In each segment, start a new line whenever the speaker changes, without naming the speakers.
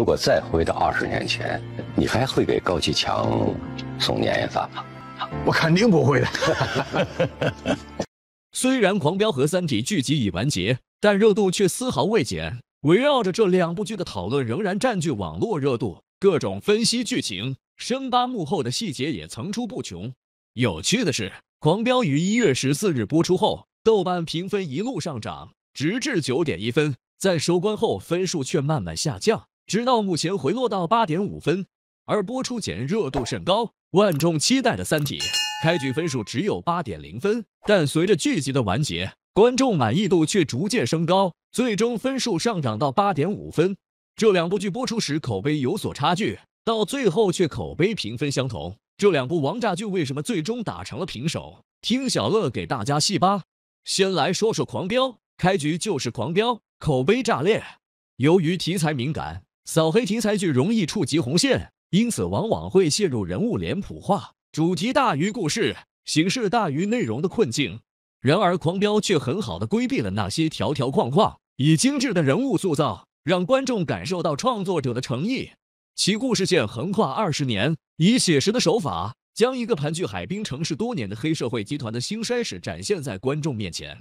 如果再回到二十年前，你还会给高启强送年夜饭吗？我肯定不会的。虽然《狂飙》和《三体》剧集已完结，但热度却丝毫未减。围绕着这两部剧的讨论仍然占据网络热度，各种分析剧情、深扒幕后的细节也层出不穷。有趣的是，《狂飙》于一月十四日播出后，豆瓣评分一路上涨，直至九点一分。在收官后，分数却慢慢下降。直到目前回落到八点五分，而播出前热度甚高，万众期待的《三体》开局分数只有八点零分，但随着剧集的完结，观众满意度却逐渐升高，最终分数上涨到八点五分。这两部剧播出时口碑有所差距，到最后却口碑评分相同。这两部王炸剧为什么最终打成了平手？听小乐给大家细扒。先来说说《狂飙》，开局就是狂飙，口碑炸裂。由于题材敏感。扫黑题材剧容易触及红线，因此往往会陷入人物脸谱化、主题大于故事、形式大于内容的困境。然而，狂飙却很好的规避了那些条条框框，以精致的人物塑造，让观众感受到创作者的诚意。其故事线横跨二十年，以写实的手法，将一个盘踞海滨城市多年的黑社会集团的兴衰史展现在观众面前。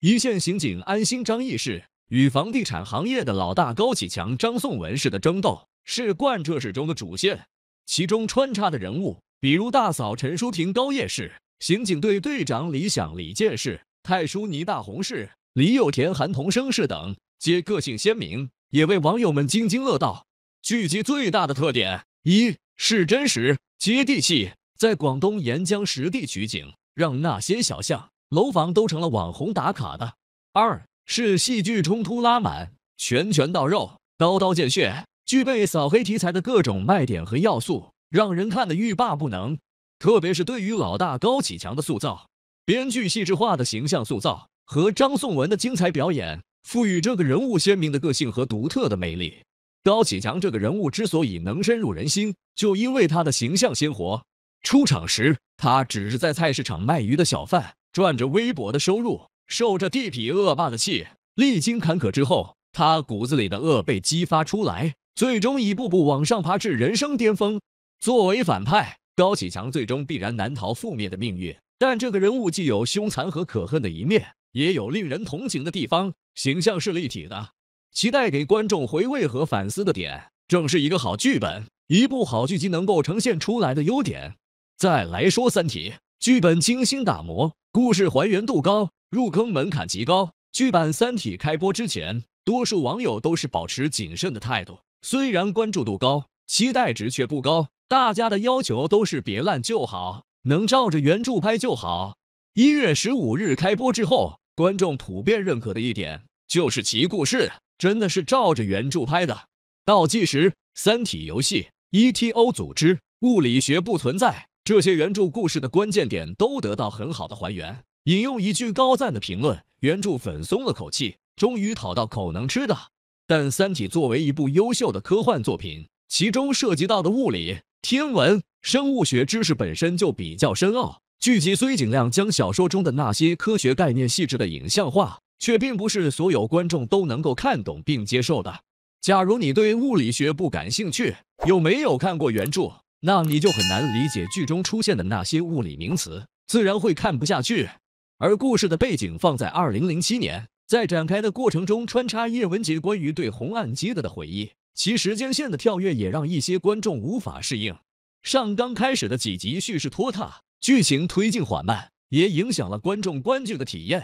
一线刑警安心张义士。与房地产行业的老大高启强、张颂文式的争斗是贯彻始中的主线，其中穿插的人物，比如大嫂陈淑婷、高叶氏、刑警队队长李想、李建氏、太叔倪大红氏、李有田、韩童生氏等，皆个性鲜明，也为网友们津津乐道。剧集最大的特点一是真实接地气，在广东沿江实地取景，让那些小巷、楼房都成了网红打卡的。二是戏剧冲突拉满，拳拳到肉，刀刀见血，具备扫黑题材的各种卖点和要素，让人看得欲罢不能。特别是对于老大高启强的塑造，编剧细致化的形象塑造和张颂文的精彩表演，赋予这个人物鲜明的个性和独特的魅力。高启强这个人物之所以能深入人心，就因为他的形象鲜活。出场时，他只是在菜市场卖鱼的小贩，赚着微薄的收入。受着地痞恶霸的气，历经坎坷之后，他骨子里的恶被激发出来，最终一步步往上爬至人生巅峰。作为反派，高启强最终必然难逃覆灭的命运。但这个人物既有凶残和可恨的一面，也有令人同情的地方，形象是立体的。期待给观众回味和反思的点，正是一个好剧本、一部好剧集能够呈现出来的优点。再来说《三体》，剧本精心打磨，故事还原度高。入坑门槛极高。剧版《三体》开播之前，多数网友都是保持谨慎的态度。虽然关注度高，期待值却不高。大家的要求都是别烂就好，能照着原著拍就好。一月十五日开播之后，观众普遍认可的一点就是，其故事真的是照着原著拍的。倒计时，《三体》游戏、ETO 组织、物理学不存在这些原著故事的关键点都得到很好的还原。引用一句高赞的评论，原著粉松了口气，终于讨到口能吃的。但《三体》作为一部优秀的科幻作品，其中涉及到的物理、天文、生物学知识本身就比较深奥。剧集虽尽量将小说中的那些科学概念细致的影像化，却并不是所有观众都能够看懂并接受的。假如你对物理学不感兴趣，又没有看过原著，那你就很难理解剧中出现的那些物理名词，自然会看不下去。而故事的背景放在二零零七年，在展开的过程中穿插叶文洁关于对红岸街地的回忆，其时间线的跳跃也让一些观众无法适应。上刚开始的几集叙事拖沓，剧情推进缓慢，也影响了观众观剧的体验。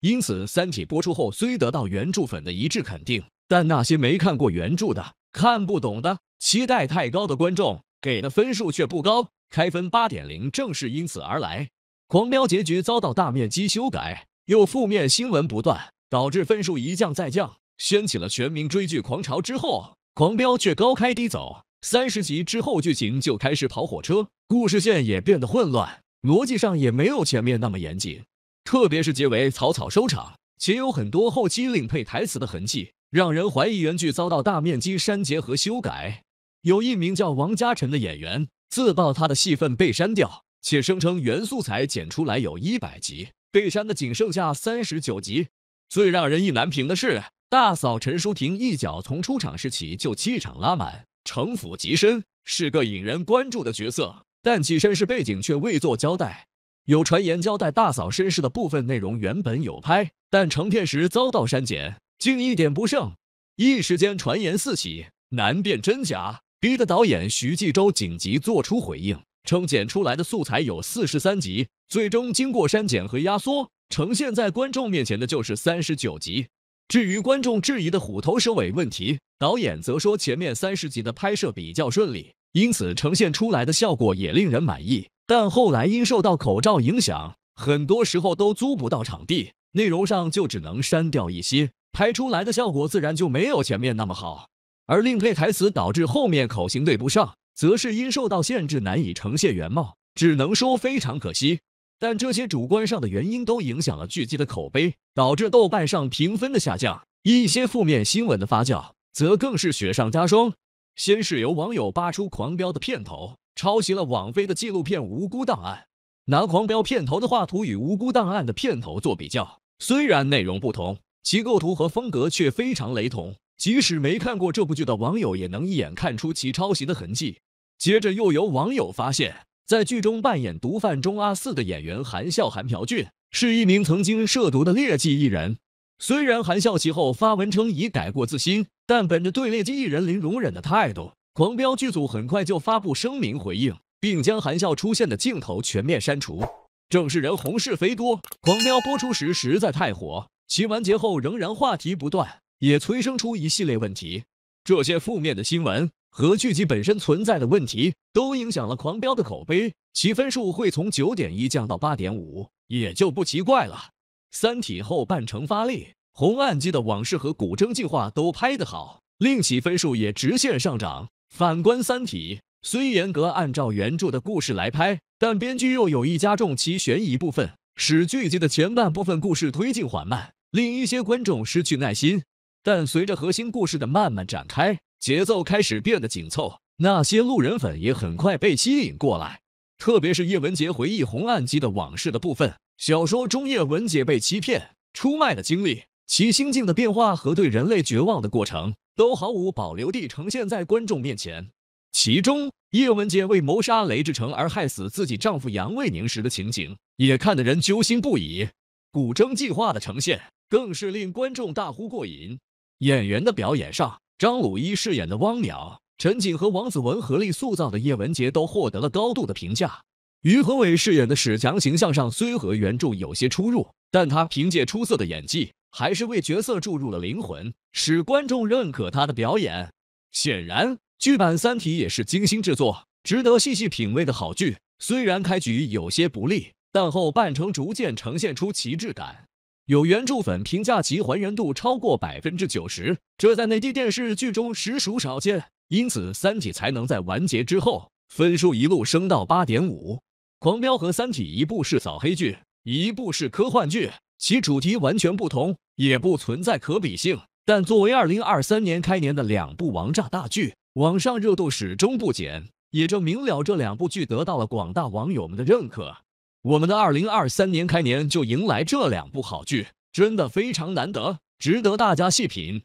因此，《三体》播出后虽得到原著粉的一致肯定，但那些没看过原著的、看不懂的、期待太高的观众给的分数却不高，开分八点零正是因此而来。《狂飙》结局遭到大面积修改，又负面新闻不断，导致分数一降再降，掀起了全民追剧狂潮。之后，《狂飙》却高开低走，三十集之后剧情就开始跑火车，故事线也变得混乱，逻辑上也没有前面那么严谨。特别是结尾草草收场，且有很多后期领配台词的痕迹，让人怀疑原剧遭到大面积删节和修改。有一名叫王嘉诚的演员自曝，他的戏份被删掉。且声称原素材剪出来有一百集，被删的仅剩下三十九集。最让人意难平的是，大嫂陈淑婷一脚从出场时起就气场拉满，城府极深，是个引人关注的角色。但其身世背景却未做交代。有传言交代大嫂身世的部分内容原本有拍，但成片时遭到删减，竟一点不剩。一时间传言四起，难辨真假，逼得导演徐纪周紧急做出回应。称剪出来的素材有四十三集，最终经过删减和压缩，呈现在观众面前的就是三十九集。至于观众质疑的虎头蛇尾问题，导演则说前面三十集的拍摄比较顺利，因此呈现出来的效果也令人满意。但后来因受到口罩影响，很多时候都租不到场地，内容上就只能删掉一些，拍出来的效果自然就没有前面那么好。而另配台词导致后面口型对不上。则是因受到限制难以呈现原貌，只能说非常可惜。但这些主观上的原因都影响了剧集的口碑，导致豆瓣上评分的下降。一些负面新闻的发酵，则更是雪上加霜。先是由网友扒出《狂飙》的片头抄袭了网飞的纪录片《无辜档案》，拿《狂飙》片头的画图与《无辜档案》的片头做比较，虽然内容不同，其构图和风格却非常雷同。即使没看过这部剧的网友也能一眼看出其抄袭的痕迹。接着又有网友发现，在剧中扮演毒贩中阿四的演员韩笑韩朴俊是一名曾经涉毒的劣迹艺人。虽然韩笑其后发文称已改过自新，但本着对劣迹艺人零容忍的态度，狂飙剧组很快就发布声明回应，并将韩笑出现的镜头全面删除。正是人红是非多，狂飙播出时实在太火，其完结后仍然话题不断。也催生出一系列问题，这些负面的新闻和剧集本身存在的问题都影响了《狂飙》的口碑，其分数会从九点一降到八点五，也就不奇怪了。《三体》后半程发力，《红岸基的往事和古筝计划都拍得好，令其分数也直线上涨。反观《三体》，虽严格按照原著的故事来拍，但编剧又有意加重其悬疑部分，使剧集的前半部分故事推进缓慢，令一些观众失去耐心。但随着核心故事的慢慢展开，节奏开始变得紧凑，那些路人粉也很快被吸引过来。特别是叶文洁回忆红岸机的往事的部分，小说中叶文洁被欺骗、出卖的经历，其心境的变化和对人类绝望的过程，都毫无保留地呈现在观众面前。其中，叶文洁为谋杀雷志成而害死自己丈夫杨卫宁时的情景，也看得人揪心不已。古筝计划的呈现，更是令观众大呼过瘾。演员的表演上，张鲁一饰演的汪淼、陈瑾和王子文合力塑造的叶文洁都获得了高度的评价。于和伟饰演的史强形象上虽和原著有些出入，但他凭借出色的演技，还是为角色注入了灵魂，使观众认可他的表演。显然，剧版《三体》也是精心制作、值得细细品味的好剧。虽然开局有些不利，但后半程逐渐呈现出奇帜感。有原著粉评价其还原度超过百分之九十，这在内地电视剧中实属少见。因此，《三体》才能在完结之后，分数一路升到八点五，狂飙。和《三体》一部是扫黑剧，一部是科幻剧，其主题完全不同，也不存在可比性。但作为二零二三年开年的两部王炸大剧，网上热度始终不减，也证明了这两部剧得到了广大网友们的认可。我们的二零二三年开年就迎来这两部好剧，真的非常难得，值得大家细品。